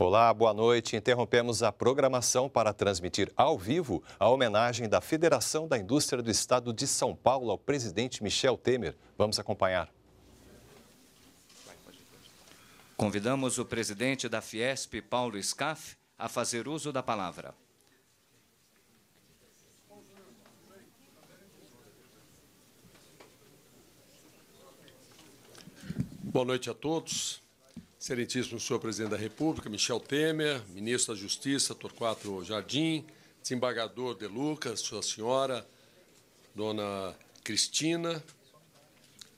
Olá, boa noite. Interrompemos a programação para transmitir ao vivo a homenagem da Federação da Indústria do Estado de São Paulo ao presidente Michel Temer. Vamos acompanhar. Convidamos o presidente da Fiesp, Paulo Scaff, a fazer uso da palavra. Boa noite a todos. Excelentíssimo senhor presidente da República, Michel Temer, ministro da Justiça, Torquato Jardim, desembargador De Lucas, sua senhora, dona Cristina,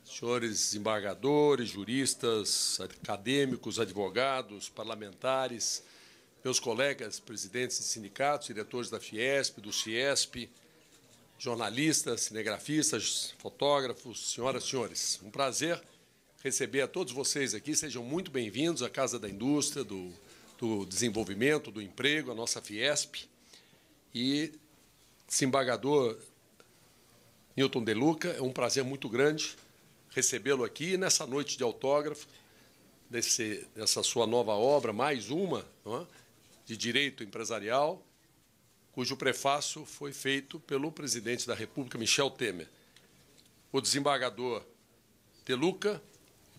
senhores desembargadores, juristas, acadêmicos, advogados, parlamentares, meus colegas presidentes de sindicatos, diretores da Fiesp, do Ciesp, jornalistas, cinegrafistas, fotógrafos, senhoras e senhores, um prazer receber a todos vocês aqui. Sejam muito bem-vindos à Casa da Indústria, do, do Desenvolvimento, do Emprego, a nossa Fiesp. E desembargador Newton Deluca, é um prazer muito grande recebê-lo aqui nessa noite de autógrafo, desse, dessa sua nova obra, mais uma, é? de direito empresarial, cujo prefácio foi feito pelo presidente da República, Michel Temer. O desembargador Deluca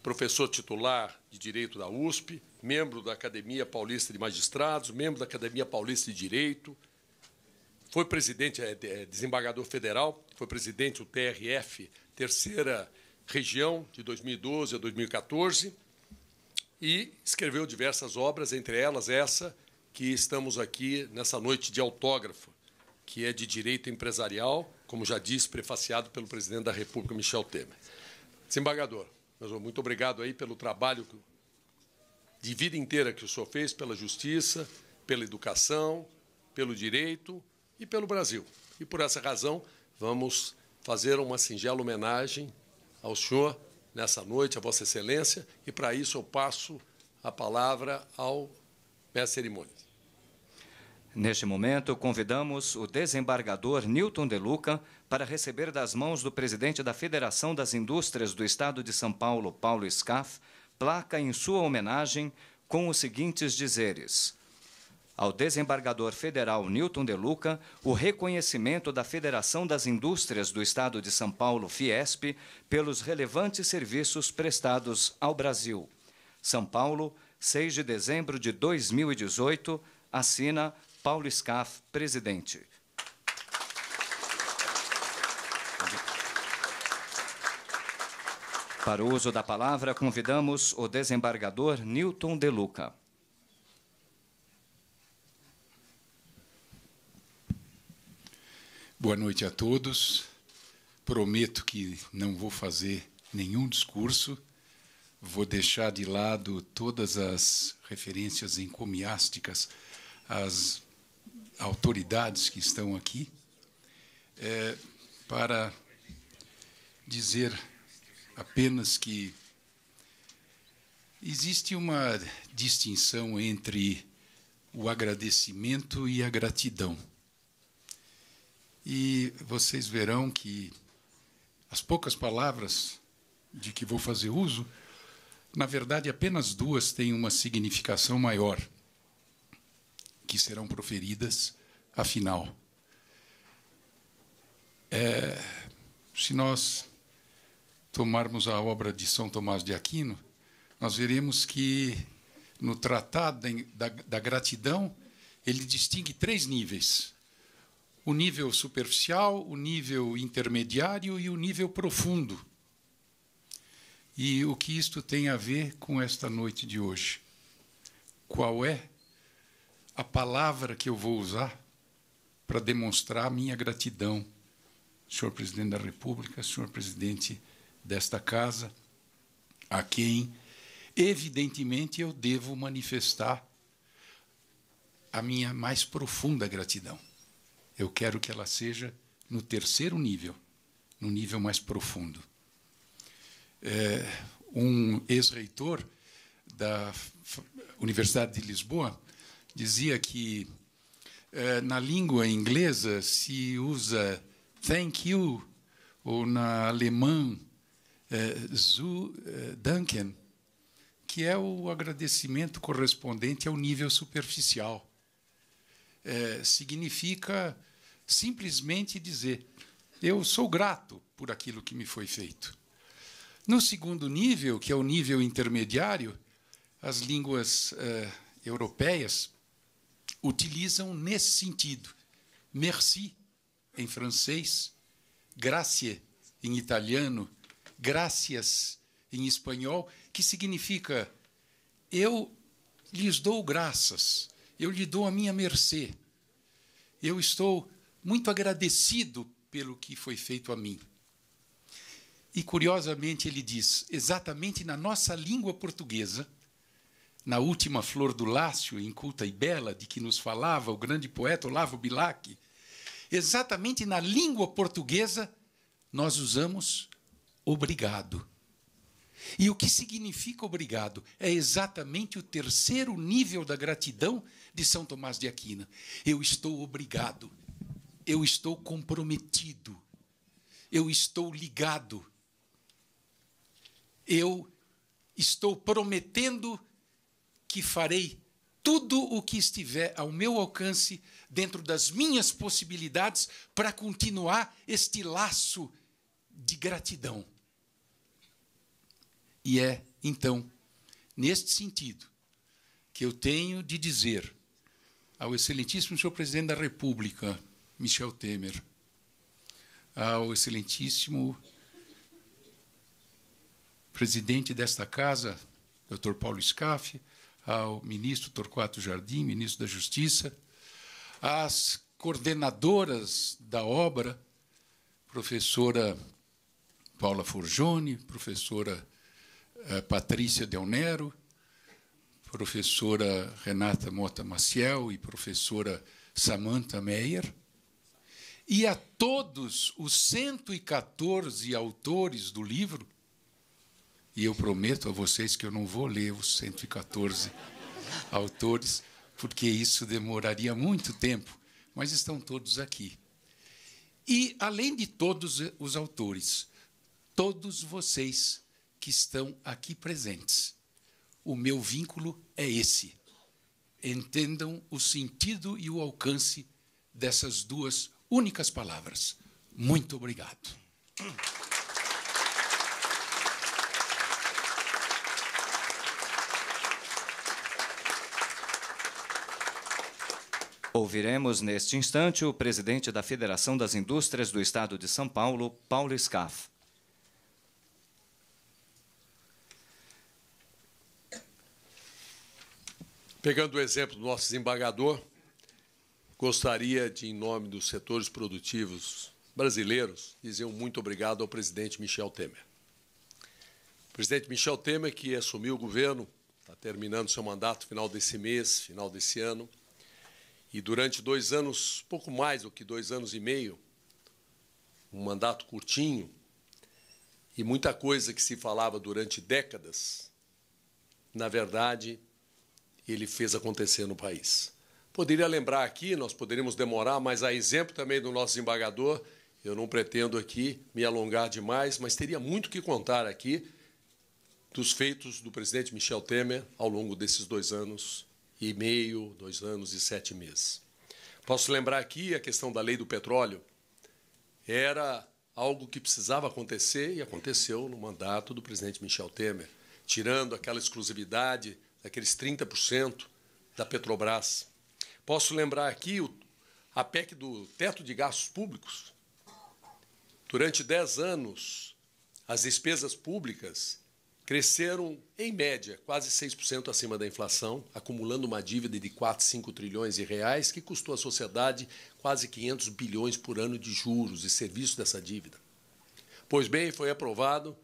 professor titular de Direito da USP, membro da Academia Paulista de Magistrados, membro da Academia Paulista de Direito, foi presidente, é, é desembargador federal, foi presidente do TRF, terceira região, de 2012 a 2014, e escreveu diversas obras, entre elas essa que estamos aqui nessa noite de autógrafo, que é de direito empresarial, como já disse, prefaciado pelo presidente da República, Michel Temer. Desembargador, mas muito obrigado aí pelo trabalho de vida inteira que o senhor fez pela justiça, pela educação, pelo direito e pelo Brasil. E por essa razão, vamos fazer uma singela homenagem ao senhor nessa noite, a Vossa Excelência, e para isso eu passo a palavra ao mestre cerimônia. Neste momento, convidamos o desembargador Newton Luca para receber das mãos do presidente da Federação das Indústrias do Estado de São Paulo, Paulo Scaff, placa em sua homenagem com os seguintes dizeres. Ao desembargador federal Newton Luca o reconhecimento da Federação das Indústrias do Estado de São Paulo, Fiesp, pelos relevantes serviços prestados ao Brasil. São Paulo, 6 de dezembro de 2018, assina Paulo Scaff, presidente. Para o uso da palavra, convidamos o desembargador Newton De Luca. Boa noite a todos. Prometo que não vou fazer nenhum discurso. Vou deixar de lado todas as referências encomiásticas às autoridades que estão aqui é, para dizer apenas que existe uma distinção entre o agradecimento e a gratidão. E vocês verão que as poucas palavras de que vou fazer uso, na verdade, apenas duas têm uma significação maior que serão proferidas afinal. É, se nós tomarmos a obra de São Tomás de Aquino, nós veremos que no Tratado da, da Gratidão ele distingue três níveis: o nível superficial, o nível intermediário e o nível profundo. E o que isto tem a ver com esta noite de hoje? Qual é a palavra que eu vou usar para demonstrar a minha gratidão, senhor presidente da República, senhor presidente desta casa, a quem, evidentemente, eu devo manifestar a minha mais profunda gratidão. Eu quero que ela seja no terceiro nível, no nível mais profundo. É, um ex-reitor da Universidade de Lisboa dizia que eh, na língua inglesa se usa thank you, ou na alemã eh, zu eh, danken, que é o agradecimento correspondente ao nível superficial. É, significa simplesmente dizer: eu sou grato por aquilo que me foi feito. No segundo nível, que é o nível intermediário, as línguas europeias utilizam nesse sentido. Merci, em francês, grazie, em italiano, gracias, em espanhol, que significa eu lhes dou graças, eu lhe dou a minha mercê, eu estou muito agradecido pelo que foi feito a mim. E curiosamente ele diz, exatamente na nossa língua portuguesa, na última flor do Lácio, inculta e bela, de que nos falava o grande poeta Olavo Bilac, exatamente na língua portuguesa nós usamos obrigado. E o que significa obrigado? É exatamente o terceiro nível da gratidão de São Tomás de Aquino. Eu estou obrigado, eu estou comprometido, eu estou ligado, eu estou prometendo que farei tudo o que estiver ao meu alcance, dentro das minhas possibilidades, para continuar este laço de gratidão. E é, então, neste sentido, que eu tenho de dizer ao Excelentíssimo Senhor Presidente da República, Michel Temer, ao Excelentíssimo Presidente desta Casa, Dr. Paulo Scaffi, ao ministro Torquato Jardim, ministro da Justiça, às coordenadoras da obra, professora Paula Forgione, professora eh, Patrícia Del Nero, professora Renata Mota Maciel e professora Samantha Meyer, e a todos os 114 autores do livro, e eu prometo a vocês que eu não vou ler os 114 autores, porque isso demoraria muito tempo, mas estão todos aqui. E, além de todos os autores, todos vocês que estão aqui presentes, o meu vínculo é esse. Entendam o sentido e o alcance dessas duas únicas palavras. Muito obrigado. Ouviremos neste instante o presidente da Federação das Indústrias do Estado de São Paulo, Paulo Scaff. Pegando o exemplo do nosso desembargador, gostaria de, em nome dos setores produtivos brasileiros, dizer um muito obrigado ao presidente Michel Temer. O presidente Michel Temer, que assumiu o governo, está terminando seu mandato final desse mês, final desse ano, e durante dois anos, pouco mais do que dois anos e meio, um mandato curtinho, e muita coisa que se falava durante décadas, na verdade, ele fez acontecer no país. Poderia lembrar aqui, nós poderíamos demorar, mas a exemplo também do nosso embargador, eu não pretendo aqui me alongar demais, mas teria muito que contar aqui dos feitos do presidente Michel Temer ao longo desses dois anos e meio, dois anos e sete meses. Posso lembrar aqui a questão da lei do petróleo. Era algo que precisava acontecer e aconteceu no mandato do presidente Michel Temer, tirando aquela exclusividade daqueles 30% da Petrobras. Posso lembrar aqui a PEC do teto de gastos públicos. Durante 10 anos, as despesas públicas cresceram, em média, quase 6% acima da inflação, acumulando uma dívida de 4, 5 trilhões de reais, que custou à sociedade quase 500 bilhões por ano de juros e serviços dessa dívida. Pois bem, foi aprovado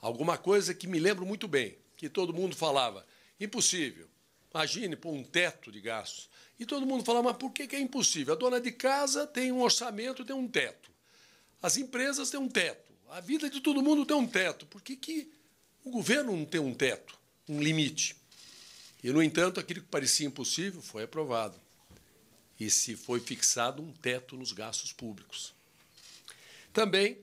alguma coisa que me lembro muito bem, que todo mundo falava, impossível, imagine pôr um teto de gastos. E todo mundo falava, mas por que é impossível? A dona de casa tem um orçamento, tem um teto. As empresas têm um teto. A vida de todo mundo tem um teto. Por que, que o governo não tem um teto, um limite. E, no entanto, aquilo que parecia impossível foi aprovado. E se foi fixado um teto nos gastos públicos. Também,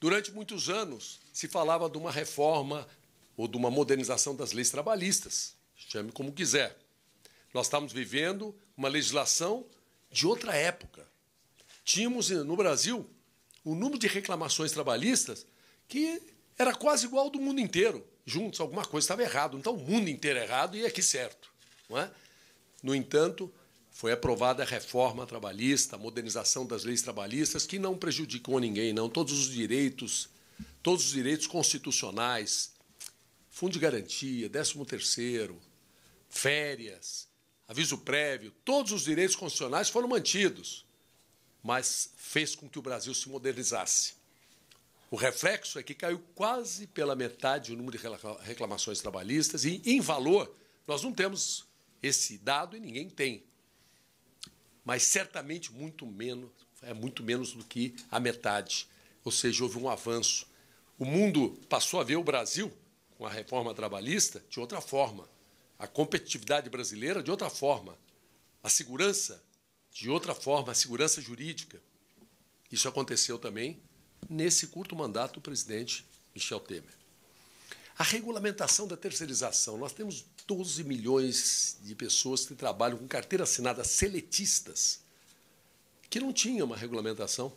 durante muitos anos, se falava de uma reforma ou de uma modernização das leis trabalhistas, chame como quiser. Nós estávamos vivendo uma legislação de outra época. Tínhamos no Brasil um número de reclamações trabalhistas que era quase igual ao do mundo inteiro. Juntos, alguma coisa estava errado. Então, o mundo inteiro errado e aqui certo. Não é? No entanto, foi aprovada a reforma trabalhista, a modernização das leis trabalhistas, que não prejudicou ninguém, não. Todos os direitos, todos os direitos constitucionais, fundo de garantia, 13 terceiro, férias, aviso prévio, todos os direitos constitucionais foram mantidos, mas fez com que o Brasil se modernizasse. O reflexo é que caiu quase pela metade o número de reclamações trabalhistas e, em valor, nós não temos esse dado e ninguém tem. Mas certamente muito menos, é muito menos do que a metade. Ou seja, houve um avanço. O mundo passou a ver o Brasil com a reforma trabalhista de outra forma, a competitividade brasileira de outra forma, a segurança de outra forma, a segurança jurídica. Isso aconteceu também nesse curto mandato do presidente Michel Temer. A regulamentação da terceirização. Nós temos 12 milhões de pessoas que trabalham com carteira assinada seletistas, que não tinham uma regulamentação.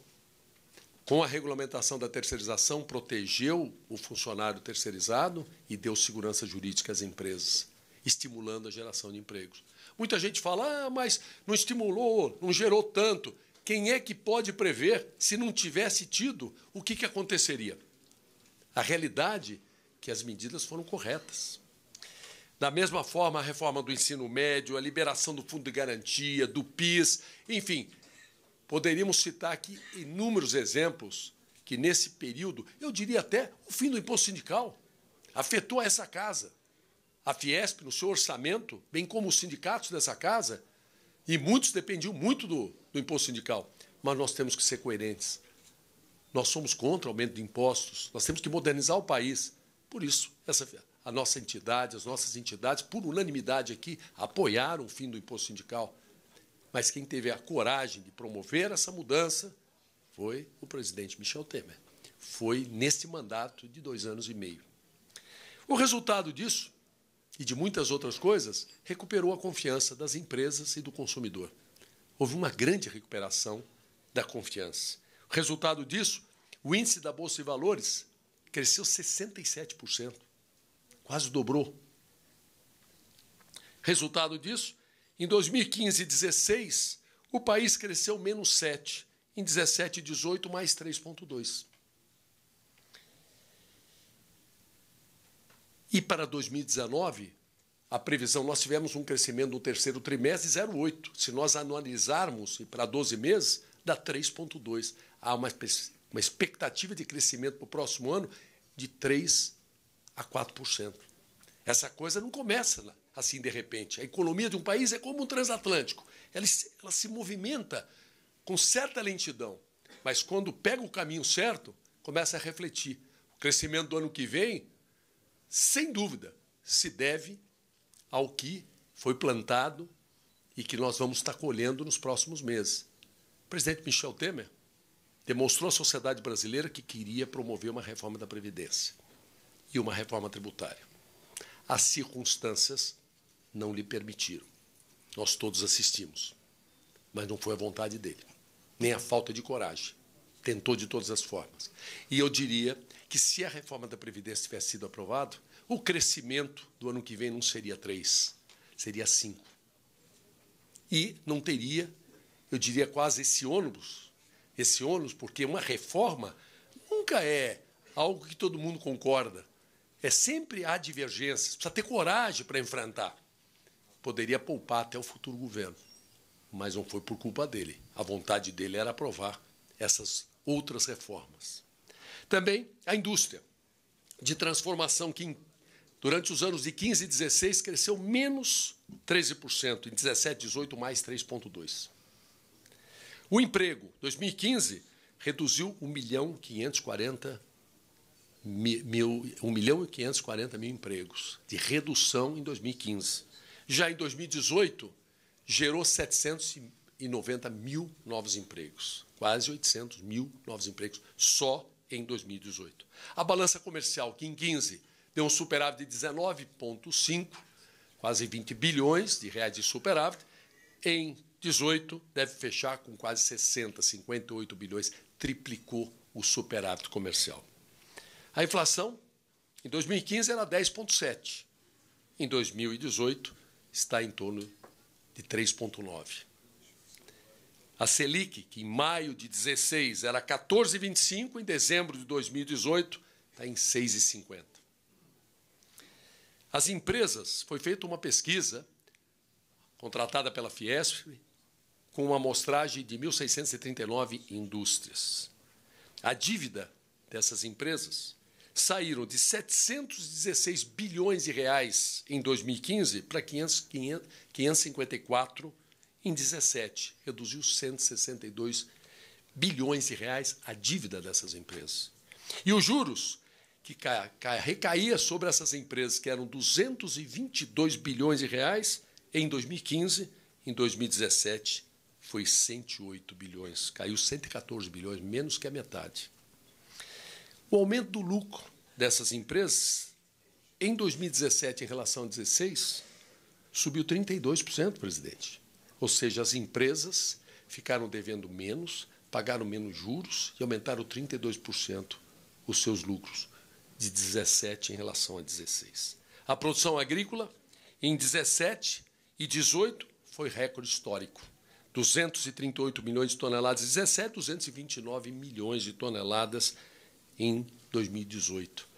Com a regulamentação da terceirização, protegeu o funcionário terceirizado e deu segurança jurídica às empresas, estimulando a geração de empregos. Muita gente fala, ah, mas não estimulou, não gerou tanto. Quem é que pode prever se não tivesse tido o que, que aconteceria? A realidade é que as medidas foram corretas. Da mesma forma, a reforma do ensino médio, a liberação do fundo de garantia, do PIS, enfim, poderíamos citar aqui inúmeros exemplos que, nesse período, eu diria até o fim do imposto sindical, afetou essa casa. A Fiesp, no seu orçamento, bem como os sindicatos dessa casa, e muitos dependiam muito do, do imposto sindical, mas nós temos que ser coerentes. Nós somos contra o aumento de impostos, nós temos que modernizar o país. Por isso, essa, a nossa entidade, as nossas entidades, por unanimidade aqui, apoiaram o fim do imposto sindical. Mas quem teve a coragem de promover essa mudança foi o presidente Michel Temer. Foi nesse mandato de dois anos e meio. O resultado disso, e de muitas outras coisas, recuperou a confiança das empresas e do consumidor houve uma grande recuperação da confiança. O resultado disso, o índice da Bolsa de Valores cresceu 67%, quase dobrou. Resultado disso, em 2015 e 2016, o país cresceu menos 7, em 2017 e 18 mais 3.2. E para 2019, a previsão, nós tivemos um crescimento no terceiro trimestre de 0,8. Se nós anualizarmos para 12 meses, dá 3,2. Há uma, uma expectativa de crescimento para o próximo ano de 3% a 4%. Essa coisa não começa né, assim de repente. A economia de um país é como um transatlântico. Ela, ela se movimenta com certa lentidão, mas quando pega o caminho certo, começa a refletir. O crescimento do ano que vem, sem dúvida, se deve ao que foi plantado e que nós vamos estar colhendo nos próximos meses. O presidente Michel Temer demonstrou à sociedade brasileira que queria promover uma reforma da Previdência e uma reforma tributária. As circunstâncias não lhe permitiram. Nós todos assistimos. Mas não foi a vontade dele, nem a falta de coragem. Tentou de todas as formas. E eu diria que se a reforma da Previdência tivesse sido aprovada, o crescimento do ano que vem não seria 3, seria 5. E não teria, eu diria, quase esse ônibus, esse ônibus, porque uma reforma nunca é algo que todo mundo concorda. É sempre há divergências, precisa ter coragem para enfrentar. Poderia poupar até o futuro governo, mas não foi por culpa dele. A vontade dele era aprovar essas outras reformas. Também a indústria de transformação que durante os anos de 15 e 16 cresceu menos 13%, em 17 e 18 mais 3.2. O emprego, 2015, reduziu 1 milhão 540 mil, 1 milhão e 540 mil empregos de redução em 2015. Já em 2018, gerou 790 mil novos empregos, quase 800 mil novos empregos só em 2018. A balança comercial, que em 15 deu um superávit de 19,5, quase 20 bilhões de reais de superávit, em 18 deve fechar com quase 60, 58 bilhões, triplicou o superávit comercial. A inflação, em 2015, era 10,7. Em 2018, está em torno de 3,9. A Selic, que em maio de 16 era 14,25, em dezembro de 2018 está em 6,50. As empresas, foi feita uma pesquisa contratada pela Fiesp com uma amostragem de 1.639 indústrias. A dívida dessas empresas saíram de 716 bilhões de reais em 2015 para 554 em 17, reduziu 162 bilhões de reais a dívida dessas empresas. E os juros que recaía sobre essas empresas, que eram 222 bilhões de reais em 2015, em 2017 foi 108 bilhões, caiu 114 bilhões, menos que a metade. O aumento do lucro dessas empresas em 2017 em relação a 2016 subiu 32%, presidente. Ou seja, as empresas ficaram devendo menos, pagaram menos juros e aumentaram 32% os seus lucros, de 17 em relação a 16. A produção agrícola em 17 e 18 foi recorde histórico. 238 milhões de toneladas em 17, 229 milhões de toneladas em 2018.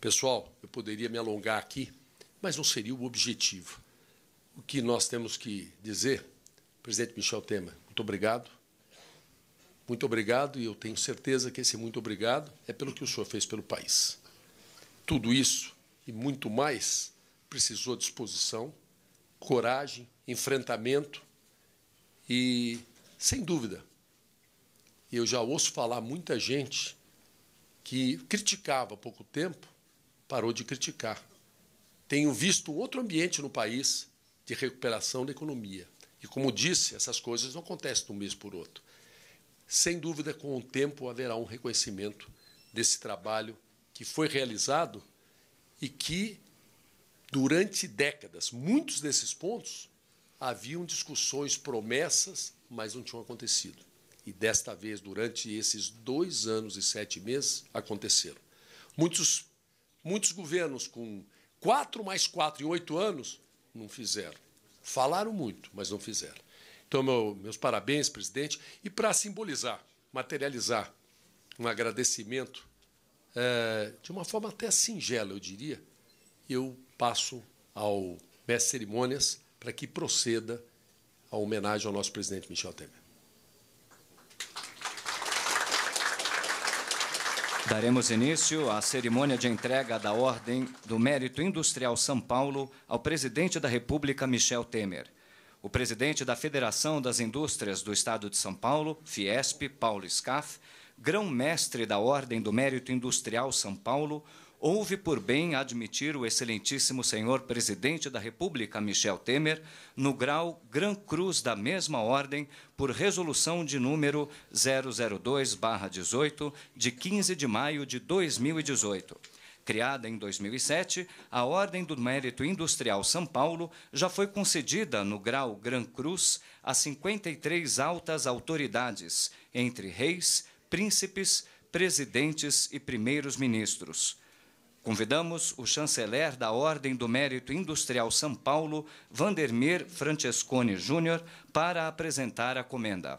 Pessoal, eu poderia me alongar aqui, mas não seria o objetivo. O que nós temos que dizer Presidente Michel Temer, muito obrigado. Muito obrigado, e eu tenho certeza que esse muito obrigado é pelo que o senhor fez pelo país. Tudo isso e muito mais precisou de disposição, coragem, enfrentamento e, sem dúvida, eu já ouço falar muita gente que criticava há pouco tempo, parou de criticar. Tenho visto outro ambiente no país de recuperação da economia. E, como disse, essas coisas não acontecem de um mês por outro. Sem dúvida, com o tempo haverá um reconhecimento desse trabalho que foi realizado e que, durante décadas, muitos desses pontos haviam discussões, promessas, mas não tinham acontecido. E desta vez, durante esses dois anos e sete meses, aconteceram. Muitos, muitos governos com quatro mais quatro e oito anos não fizeram. Falaram muito, mas não fizeram. Então, meu, meus parabéns, presidente. E para simbolizar, materializar um agradecimento, é, de uma forma até singela, eu diria, eu passo ao mestre cerimônias para que proceda a homenagem ao nosso presidente Michel Temer. Daremos início à cerimônia de entrega da Ordem do Mérito Industrial São Paulo ao presidente da República, Michel Temer. O presidente da Federação das Indústrias do Estado de São Paulo, Fiesp, Paulo Scaff, grão-mestre da Ordem do Mérito Industrial São Paulo, houve por bem admitir o excelentíssimo senhor presidente da República, Michel Temer, no grau Gran Cruz da mesma ordem, por resolução de número 002-18, de 15 de maio de 2018. Criada em 2007, a Ordem do Mérito Industrial São Paulo já foi concedida no grau Gran Cruz a 53 altas autoridades, entre reis, príncipes, presidentes e primeiros ministros. Convidamos o chanceler da Ordem do Mérito Industrial São Paulo, Vandermeer Francescone Júnior, para apresentar a comenda.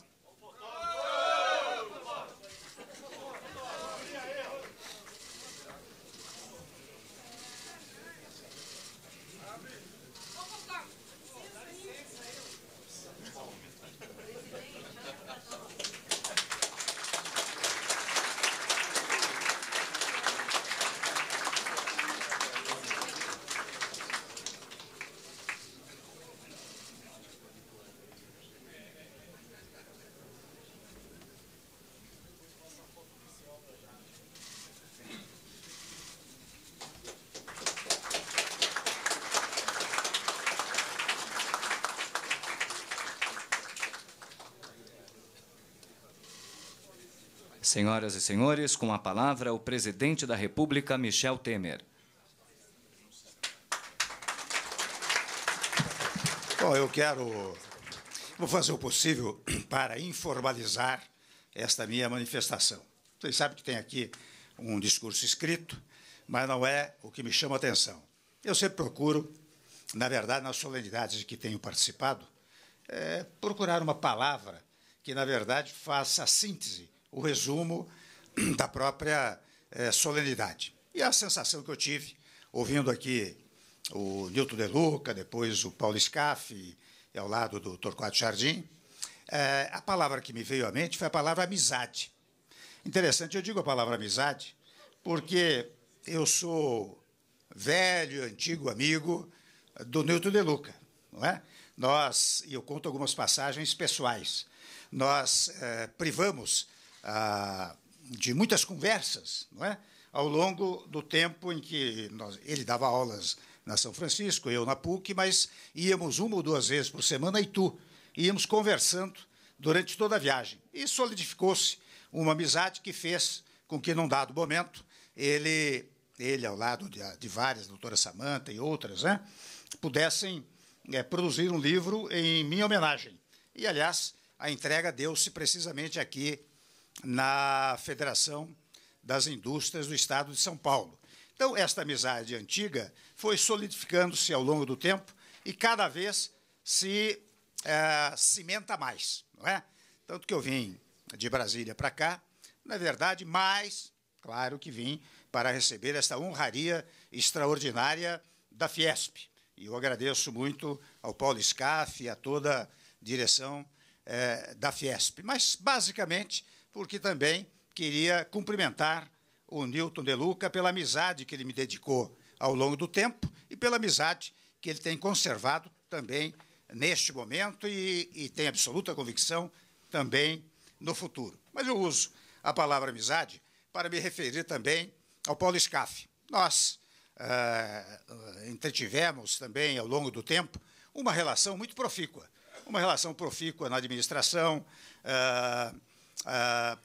Senhoras e senhores, com a palavra o presidente da República, Michel Temer. Bom, eu quero. Vou fazer o possível para informalizar esta minha manifestação. Vocês sabem que tem aqui um discurso escrito, mas não é o que me chama a atenção. Eu sempre procuro, na verdade, nas solenidades de que tenho participado, é procurar uma palavra que, na verdade, faça a síntese o resumo da própria é, solenidade. E a sensação que eu tive, ouvindo aqui o Nilton De Luca, depois o Paulo Scaffi, ao lado do Torquato Jardim, é, a palavra que me veio à mente foi a palavra amizade. Interessante, eu digo a palavra amizade, porque eu sou velho, antigo amigo do Newton De Luca, não é? Nós, e eu conto algumas passagens pessoais, nós é, privamos de muitas conversas, não é? ao longo do tempo em que nós, ele dava aulas na São Francisco, eu na PUC, mas íamos uma ou duas vezes por semana a Itu, íamos conversando durante toda a viagem. E solidificou-se uma amizade que fez com que, num dado momento, ele, ele ao lado de, de várias, doutora Samanta e outras, né, pudessem é, produzir um livro em minha homenagem. E, aliás, a entrega deu-se precisamente aqui na Federação das Indústrias do Estado de São Paulo. Então, esta amizade antiga foi solidificando-se ao longo do tempo e cada vez se é, cimenta mais. Não é? Tanto que eu vim de Brasília para cá, na verdade, mais, claro que vim para receber esta honraria extraordinária da Fiesp. E eu agradeço muito ao Paulo Scaff e a toda a direção é, da Fiesp. Mas, basicamente, porque também queria cumprimentar o Newton De Luca pela amizade que ele me dedicou ao longo do tempo e pela amizade que ele tem conservado também neste momento e, e tem absoluta convicção também no futuro. Mas eu uso a palavra amizade para me referir também ao Paulo Scaff. Nós uh, entretivemos também, ao longo do tempo, uma relação muito profícua. Uma relação profícua na administração, uh, ah,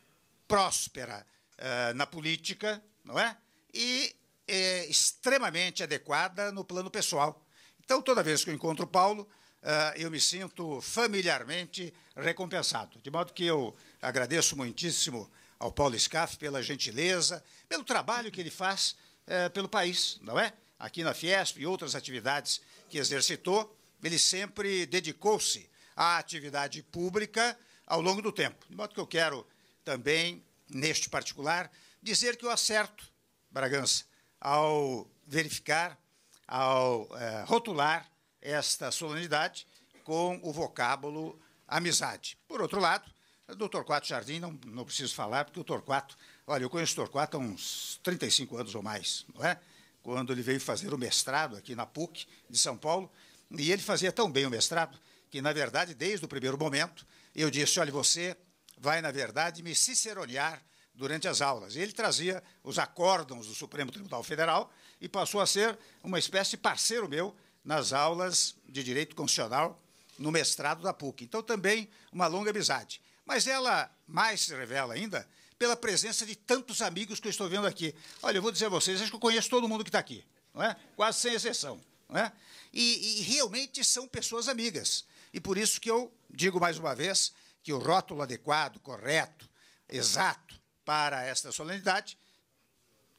próspera ah, na política, não é? E é extremamente adequada no plano pessoal. Então, toda vez que eu encontro o Paulo, Uh, eu me sinto familiarmente recompensado. De modo que eu agradeço muitíssimo ao Paulo Scaff pela gentileza, pelo trabalho que ele faz uh, pelo país, não é? Aqui na Fiesp e outras atividades que exercitou, ele sempre dedicou-se à atividade pública ao longo do tempo. De modo que eu quero também, neste particular, dizer que eu acerto, Bragança, ao verificar, ao eh, rotular esta solenidade com o vocábulo amizade. Por outro lado, do Torquato Jardim, não, não preciso falar, porque o Torquato, olha, eu conheço o Torquato há uns 35 anos ou mais, não é? Quando ele veio fazer o mestrado aqui na PUC de São Paulo, e ele fazia tão bem o mestrado que, na verdade, desde o primeiro momento, eu disse, olha, você vai, na verdade, me ciceronear durante as aulas. E ele trazia os acórdons do Supremo Tribunal Federal e passou a ser uma espécie de parceiro meu nas aulas de Direito Constitucional no mestrado da PUC. Então, também uma longa amizade. Mas ela mais se revela ainda pela presença de tantos amigos que eu estou vendo aqui. Olha, eu vou dizer a vocês, acho que eu conheço todo mundo que está aqui, não é? quase sem exceção. Não é? e, e realmente são pessoas amigas. E por isso que eu digo mais uma vez que o rótulo adequado, correto, exato para esta solenidade,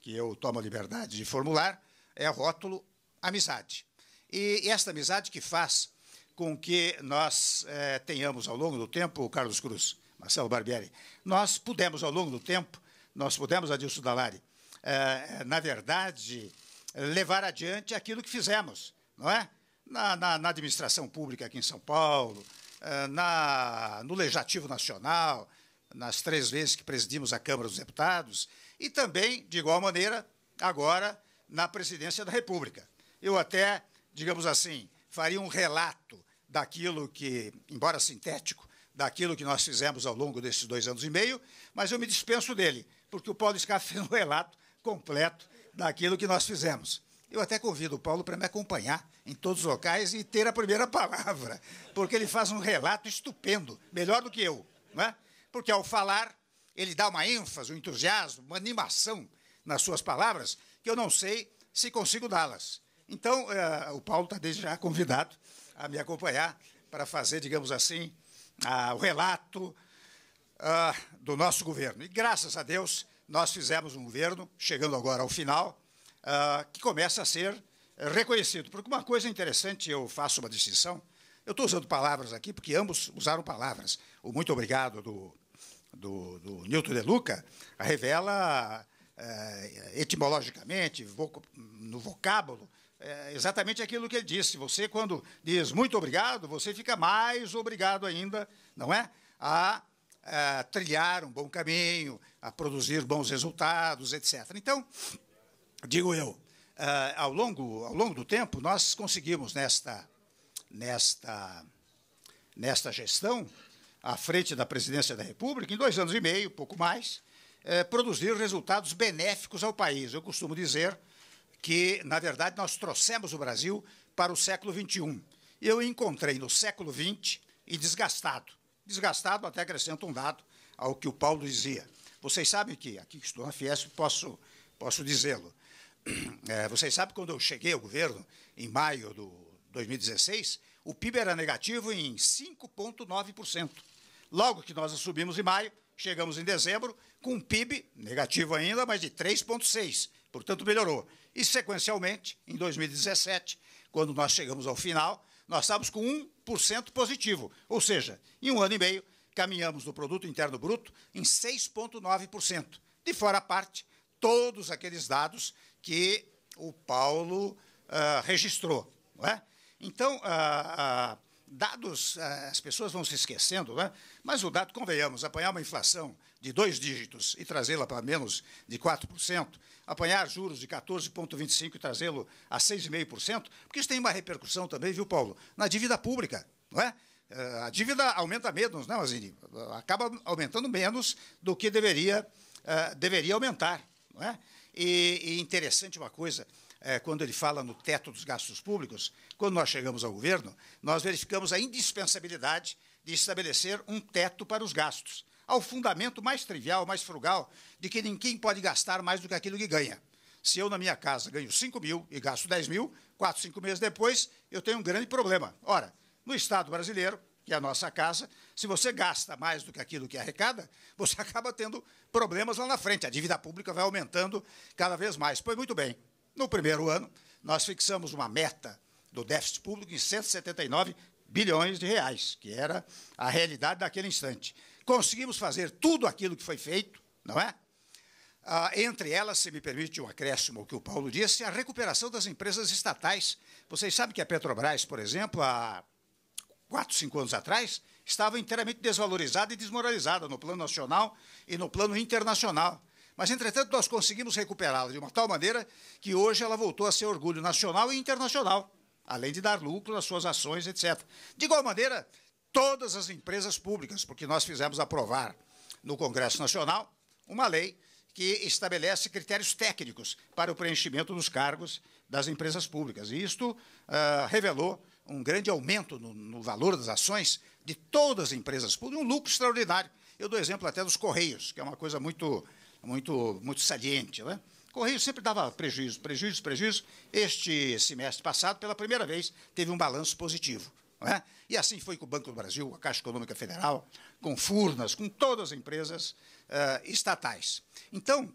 que eu tomo a liberdade de formular, é o rótulo amizade. E esta amizade que faz com que nós eh, tenhamos ao longo do tempo, Carlos Cruz, Marcelo Barbieri, nós pudemos ao longo do tempo, nós pudemos, Adilson Dalari, eh, eh na verdade, levar adiante aquilo que fizemos, não é? na, na, na administração pública aqui em São Paulo, eh, na, no Legislativo Nacional, nas três vezes que presidimos a Câmara dos Deputados, e também, de igual maneira, agora na presidência da República. Eu até, digamos assim, faria um relato daquilo que, embora sintético, daquilo que nós fizemos ao longo desses dois anos e meio, mas eu me dispenso dele, porque o Paulo Scarfe fez um relato completo daquilo que nós fizemos. Eu até convido o Paulo para me acompanhar em todos os locais e ter a primeira palavra, porque ele faz um relato estupendo, melhor do que eu, não é? Porque ao falar, ele dá uma ênfase, um entusiasmo, uma animação nas suas palavras que eu não sei se consigo dá-las. Então, eh, o Paulo está desde já convidado a me acompanhar para fazer, digamos assim, o relato ah, do nosso governo. E graças a Deus, nós fizemos um governo, chegando agora ao final, ah, que começa a ser eh, reconhecido. Porque uma coisa interessante, eu faço uma distinção, eu estou usando palavras aqui, porque ambos usaram palavras. O muito obrigado do, do, do Newton De Luca revela eh, etimologicamente, no vocábulo, eh, exatamente aquilo que ele disse. Você, quando diz muito obrigado, você fica mais obrigado ainda, não é? A, a trilhar um bom caminho, a produzir bons resultados, etc. Então, digo eu, eh, ao, longo, ao longo do tempo, nós conseguimos nesta, nesta, nesta gestão, à frente da presidência da República, em dois anos e meio, pouco mais, eh, produzir resultados benéficos ao país. Eu costumo dizer que, na verdade, nós trouxemos o Brasil para o século XXI. Eu encontrei no século XX e desgastado. Desgastado, até acrescento um dado ao que o Paulo dizia. Vocês sabem que, aqui que estou na Fiesp, posso, posso dizê-lo. É, vocês sabem quando eu cheguei ao governo, em maio de 2016, o PIB era negativo em 5,9%. Logo que nós assumimos em maio, chegamos em dezembro com um PIB negativo ainda, mas de 3,6%, portanto melhorou. E, sequencialmente, em 2017, quando nós chegamos ao final, nós estávamos com 1% positivo, ou seja, em um ano e meio, caminhamos do produto interno bruto em 6,9%. De fora a parte, todos aqueles dados que o Paulo uh, registrou. Não é? Então, uh, uh, dados, as pessoas vão se esquecendo, né? mas o dado, convenhamos, apanhar uma inflação de dois dígitos e trazê-la para menos de 4%, apanhar juros de 14,25% e trazê-lo a 6,5%, porque isso tem uma repercussão também, viu, Paulo, na dívida pública, não é? A dívida aumenta menos, né, Mazini? Acaba aumentando menos do que deveria, uh, deveria aumentar, não é? E, e interessante uma coisa, é, quando ele fala no teto dos gastos públicos, quando nós chegamos ao governo, nós verificamos a indispensabilidade de estabelecer um teto para os gastos, ao fundamento mais trivial, mais frugal, de que ninguém pode gastar mais do que aquilo que ganha. Se eu, na minha casa, ganho 5 mil e gasto 10 mil, quatro, cinco meses depois, eu tenho um grande problema. Ora, no Estado brasileiro, que é a nossa casa, se você gasta mais do que aquilo que arrecada, você acaba tendo problemas lá na frente. A dívida pública vai aumentando cada vez mais. Pois muito bem, no primeiro ano, nós fixamos uma meta do déficit público em 179 bilhões de reais, que era a realidade daquele instante. Conseguimos fazer tudo aquilo que foi feito, não é? Ah, entre elas, se me permite um acréscimo ao que o Paulo disse, a recuperação das empresas estatais. Vocês sabem que a Petrobras, por exemplo, a quatro, cinco anos atrás, estava inteiramente desvalorizada e desmoralizada no plano nacional e no plano internacional. Mas, entretanto, nós conseguimos recuperá-la de uma tal maneira que hoje ela voltou a ser orgulho nacional e internacional, além de dar lucro nas suas ações, etc. De igual maneira, todas as empresas públicas, porque nós fizemos aprovar no Congresso Nacional uma lei que estabelece critérios técnicos para o preenchimento dos cargos das empresas públicas. E isto uh, revelou um grande aumento no, no valor das ações de todas as empresas públicas, um lucro extraordinário. Eu dou exemplo até dos Correios, que é uma coisa muito, muito, muito saliente. Né? Correios sempre dava prejuízo, prejuízo, prejuízo. Este semestre passado, pela primeira vez, teve um balanço positivo. É? E assim foi com o Banco do Brasil, a Caixa Econômica Federal, com Furnas, com todas as empresas uh, estatais. Então,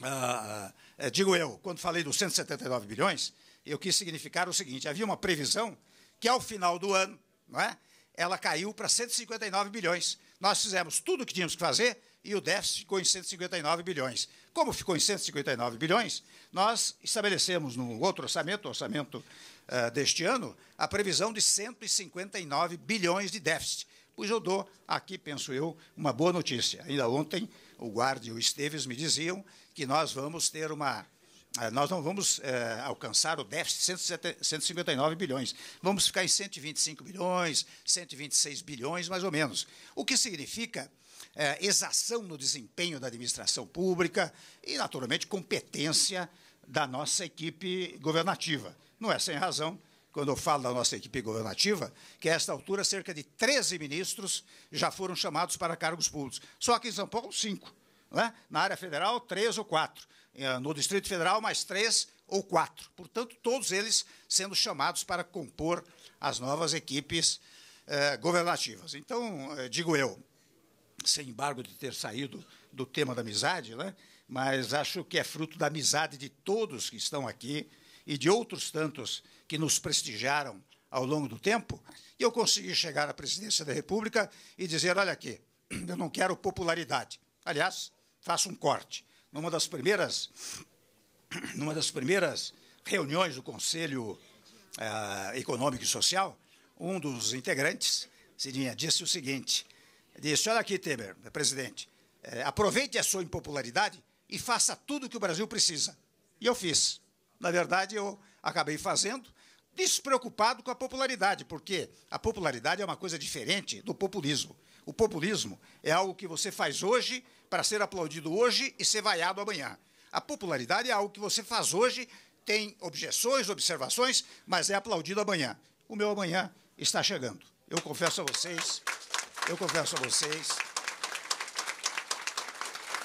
uh, digo eu, quando falei dos 179 bilhões, eu quis significar o seguinte: havia uma previsão que ao final do ano, não é, ela caiu para 159 bilhões. Nós fizemos tudo o que tínhamos que fazer e o déficit ficou em 159 bilhões. Como ficou em 159 bilhões, nós estabelecemos no outro orçamento, o orçamento uh, deste ano, a previsão de 159 bilhões de déficit. Pois eu dou aqui, penso eu, uma boa notícia. Ainda ontem, o Guardi e o Esteves me diziam que nós vamos ter uma é, nós não vamos é, alcançar o déficit de 159 bilhões. Vamos ficar em 125 bilhões, 126 bilhões, mais ou menos. O que significa é, exação no desempenho da administração pública e, naturalmente, competência da nossa equipe governativa. Não é sem razão quando eu falo da nossa equipe governativa, que a esta altura cerca de 13 ministros já foram chamados para cargos públicos. Só que em São Paulo, cinco. Né? Na área federal, três ou quatro. Eh, no Distrito Federal, mais três ou quatro. Portanto, todos eles sendo chamados para compor as novas equipes eh, governativas. Então, eh, digo eu, sem embargo de ter saído do tema da amizade, né, mas acho que é fruto da amizade de todos que estão aqui e de outros tantos que nos prestigiaram ao longo do tempo, e eu consegui chegar à presidência da República e dizer: olha aqui, eu não quero popularidade. Aliás, faço um corte numa das primeiras, numa das primeiras reuniões do Conselho eh, Econômico e Social, um dos integrantes, Cidinha, disse o seguinte: disse, olha aqui, Temer, presidente, eh, aproveite a sua impopularidade e faça tudo o que o Brasil precisa. E eu fiz. Na verdade, eu acabei fazendo, despreocupado com a popularidade, porque a popularidade é uma coisa diferente do populismo. O populismo é algo que você faz hoje para ser aplaudido hoje e ser vaiado amanhã. A popularidade é algo que você faz hoje, tem objeções, observações, mas é aplaudido amanhã. O meu amanhã está chegando. Eu confesso a vocês, eu confesso a vocês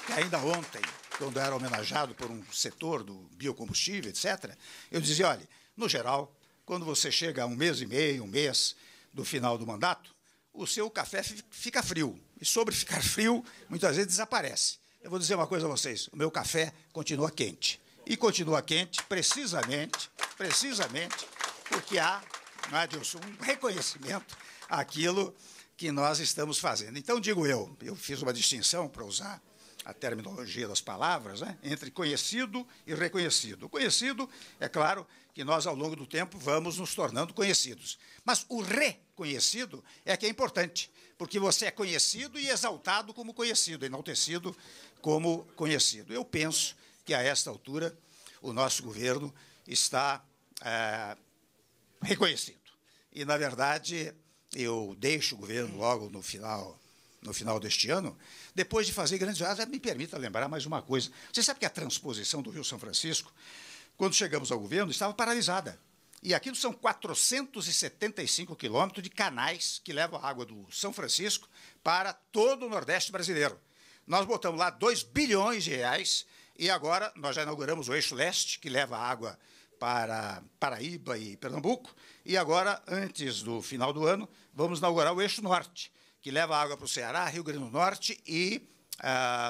que ainda ontem, quando eu era homenageado por um setor do biocombustível, etc., eu dizia, olha, no geral, quando você chega a um mês e meio, um mês do final do mandato, o seu café fica frio. E sobre ficar frio, muitas vezes desaparece. Eu vou dizer uma coisa a vocês: o meu café continua quente. E continua quente precisamente, precisamente, porque há, não é, Adilson, um reconhecimento àquilo que nós estamos fazendo. Então, digo eu, eu fiz uma distinção para usar a terminologia das palavras, né? entre conhecido e reconhecido. O conhecido, é claro, que nós, ao longo do tempo, vamos nos tornando conhecidos. Mas o reconhecido é que é importante, porque você é conhecido e exaltado como conhecido, enaltecido como conhecido. Eu penso que, a esta altura, o nosso governo está é, reconhecido. E, na verdade, eu deixo o governo logo no final no final deste ano, depois de fazer grandes viagens. Me permita lembrar mais uma coisa. Você sabe que a transposição do Rio São Francisco, quando chegamos ao governo, estava paralisada. E aquilo são 475 quilômetros de canais que levam a água do São Francisco para todo o Nordeste brasileiro. Nós botamos lá 2 bilhões de reais e agora nós já inauguramos o eixo leste, que leva água para Paraíba e Pernambuco. E agora, antes do final do ano, vamos inaugurar o eixo norte, que leva água para o Ceará, Rio Grande do Norte e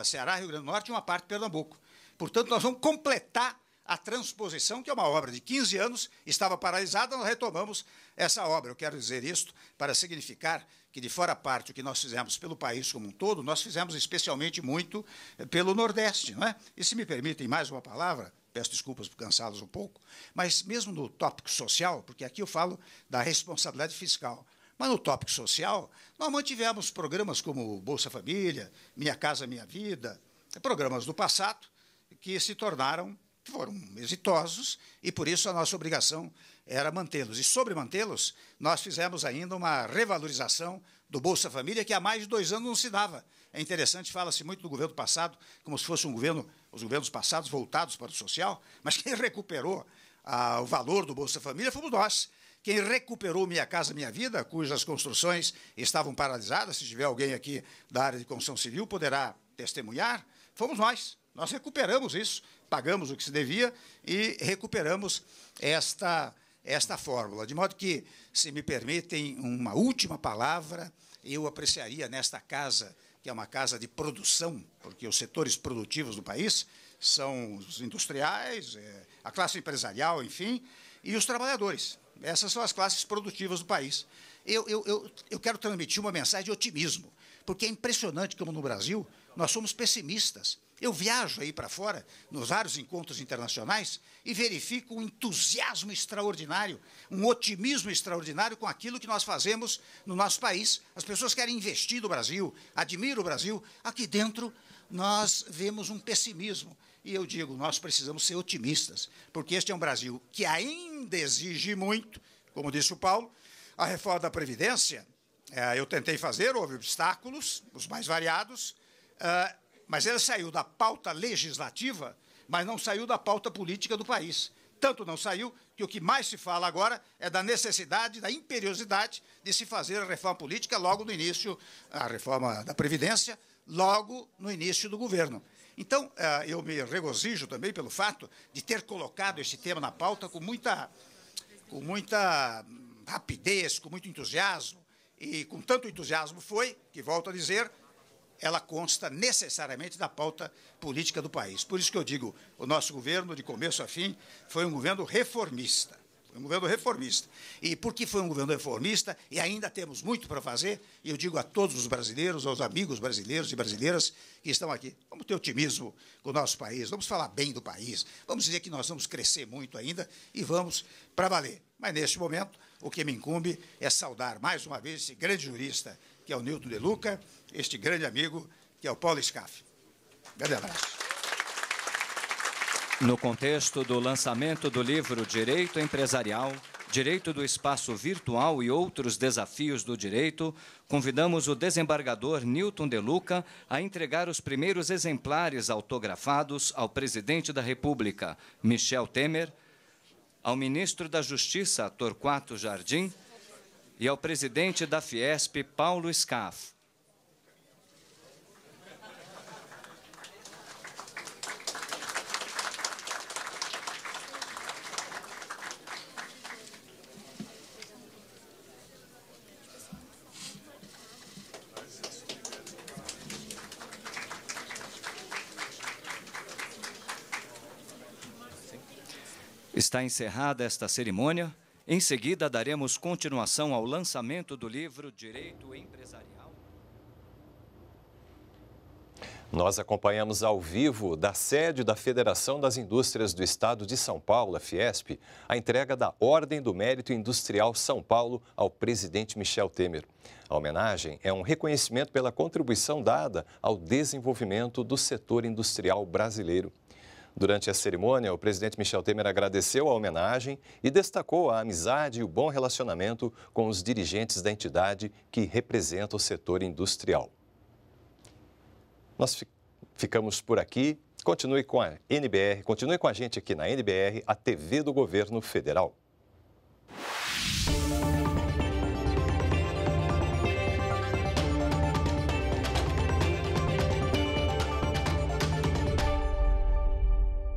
uh, Ceará, Rio Grande do Norte e uma parte de Pernambuco. Portanto, nós vamos completar a transposição, que é uma obra de 15 anos, estava paralisada, nós retomamos essa obra. Eu quero dizer isto para significar que, de fora parte, o que nós fizemos pelo país como um todo, nós fizemos especialmente muito eh, pelo Nordeste. Não é? E, se me permitem mais uma palavra, peço desculpas por cansá-los um pouco, mas mesmo no tópico social, porque aqui eu falo da responsabilidade fiscal. Mas no tópico social, nós mantivemos programas como Bolsa Família, Minha Casa Minha Vida, programas do passado que se tornaram, foram exitosos, e por isso a nossa obrigação era mantê-los. E sobre mantê-los, nós fizemos ainda uma revalorização do Bolsa Família, que há mais de dois anos não se dava. É interessante, fala-se muito do governo passado, como se fosse um governo, os governos passados voltados para o social, mas quem recuperou ah, o valor do Bolsa Família fomos nós. Quem recuperou Minha Casa Minha Vida, cujas construções estavam paralisadas, se tiver alguém aqui da área de construção civil, poderá testemunhar, fomos nós. Nós recuperamos isso, pagamos o que se devia e recuperamos esta, esta fórmula. De modo que, se me permitem uma última palavra, eu apreciaria nesta casa, que é uma casa de produção, porque os setores produtivos do país são os industriais, eh, a classe empresarial, enfim, e os trabalhadores. Essas são as classes produtivas do país. Eu, eu, eu, eu quero transmitir uma mensagem de otimismo, porque é impressionante como no Brasil nós somos pessimistas. Eu viajo aí para fora, nos vários encontros internacionais, e verifico um entusiasmo extraordinário, um otimismo extraordinário com aquilo que nós fazemos no nosso país. As pessoas querem investir no Brasil, admiram o Brasil. Aqui dentro, nós vemos um pessimismo. E eu digo, nós precisamos ser otimistas, porque este é um Brasil que ainda exige muito, como disse o Paulo, a reforma da Previdência. É, eu tentei fazer, houve obstáculos, os mais variados, é, mas ela saiu da pauta legislativa, mas não saiu da pauta política do país. Tanto não saiu que o que mais se fala agora é da necessidade, da imperiosidade de se fazer a reforma política logo no início, a reforma da Previdência, logo no início do governo. Então, ah, eu me regozijo também pelo fato de ter colocado esse tema na pauta com muita, com muita hum, rapidez, com muito entusiasmo, e com tanto entusiasmo foi, que volto a dizer, ela consta necessariamente da pauta política do país. Por isso que eu digo, o nosso governo, de começo a fim, foi um governo reformista. Foi um governo reformista. E porque foi um governo reformista, e ainda temos muito para fazer, e eu digo a todos os brasileiros, aos amigos brasileiros e brasileiras que estão aqui, vamos ter otimismo com o nosso país, vamos falar bem do país, vamos dizer que nós vamos crescer muito ainda e vamos para valer. Mas, neste momento, o que me incumbe é saudar mais uma vez esse grande jurista, que é o Newton De Luca, este grande amigo, que é o Paulo Scaff. Grande abraço. No contexto do lançamento do livro Direito Empresarial, Direito do Espaço Virtual e Outros Desafios do Direito, convidamos o desembargador Newton Deluca a entregar os primeiros exemplares autografados ao presidente da República, Michel Temer, ao ministro da Justiça, Torquato Jardim, e ao presidente da Fiesp, Paulo Scaff. Está encerrada esta cerimônia. Em seguida, daremos continuação ao lançamento do livro Direito Empresarial. Nós acompanhamos ao vivo da sede da Federação das Indústrias do Estado de São Paulo, a Fiesp, a entrega da Ordem do Mérito Industrial São Paulo ao presidente Michel Temer. A homenagem é um reconhecimento pela contribuição dada ao desenvolvimento do setor industrial brasileiro. Durante a cerimônia, o presidente Michel Temer agradeceu a homenagem e destacou a amizade e o bom relacionamento com os dirigentes da entidade que representa o setor industrial. Nós fi ficamos por aqui. Continue com a NBR, continue com a gente aqui na NBR, a TV do Governo Federal.